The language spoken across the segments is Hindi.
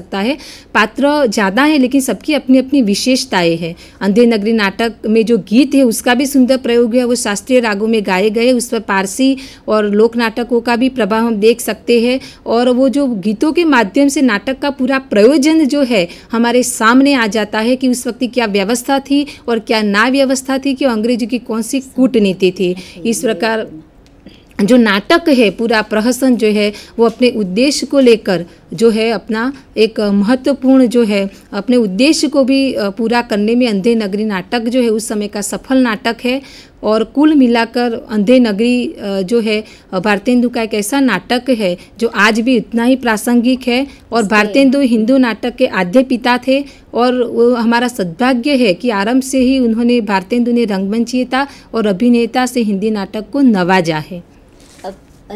सकता है पात्र ज़्यादा है लेकिन सबकी अपनी अपनी विशेषताएं हैं अंधे नगरी नाटक में जो गीत है उसका भी सुंदर प्रयोग है वो शास्त्रीय रागों में गाए गए उस पर पारसी और लोक नाटकों का भी प्रभाव हम देख सकते हैं और वो जो गीतों के माध्यम से नाटक का पूरा प्रयोजन जो है हमारे सामने आ जाता है कि उस वक्त क्या व्यवस्था थी और क्या ना व्यवस्था थी कि अंग्रेजों की कौन सी कूटनीति थी इस प्रकार जो नाटक है पूरा प्रहसन जो है वो अपने उद्देश्य को लेकर जो है अपना एक महत्वपूर्ण जो है अपने उद्देश्य को भी पूरा करने में अंधे नगरी नाटक जो है उस समय का सफल नाटक है और कुल मिलाकर अंधे नगरी जो है भारतेंदु का एक ऐसा नाटक है जो आज भी इतना ही प्रासंगिक है और भारतेंदु हिंदू नाटक के आद्य पिता थे और वो हमारा सद्भाग्य है कि आरंभ से ही उन्होंने भारतेंदु ने रंगमंचीयता और अभिनेता से हिंदी नाटक को नवाजा है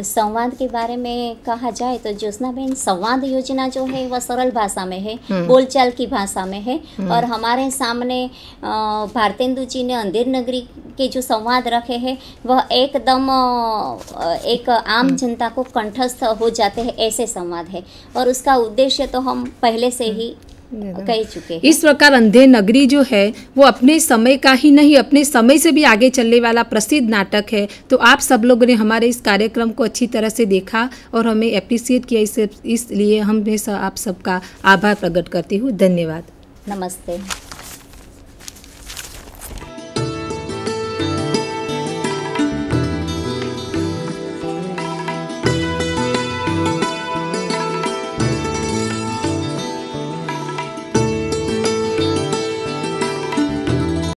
संवाद के बारे में कहा जाए तो ज्योत्ना बहन संवाद योजना जो है वह सरल भाषा में है हम्म। बोलचाल की भाषा में है हम्म। और हमारे सामने भारतेंदु जी ने अंधेर नगरी के जो संवाद रखे हैं वह एकदम एक आम हम्म। जनता को कंठस्थ हो जाते हैं ऐसे संवाद है और उसका उद्देश्य तो हम पहले से ही कह चुके इस प्रकार अंधे नगरी जो है वो अपने समय का ही नहीं अपने समय से भी आगे चलने वाला प्रसिद्ध नाटक है तो आप सब लोगों ने हमारे इस कार्यक्रम को अच्छी तरह से देखा और हमें अप्रिसिएट किया इसलिए हम आप सबका आभार प्रकट करती हूँ धन्यवाद नमस्ते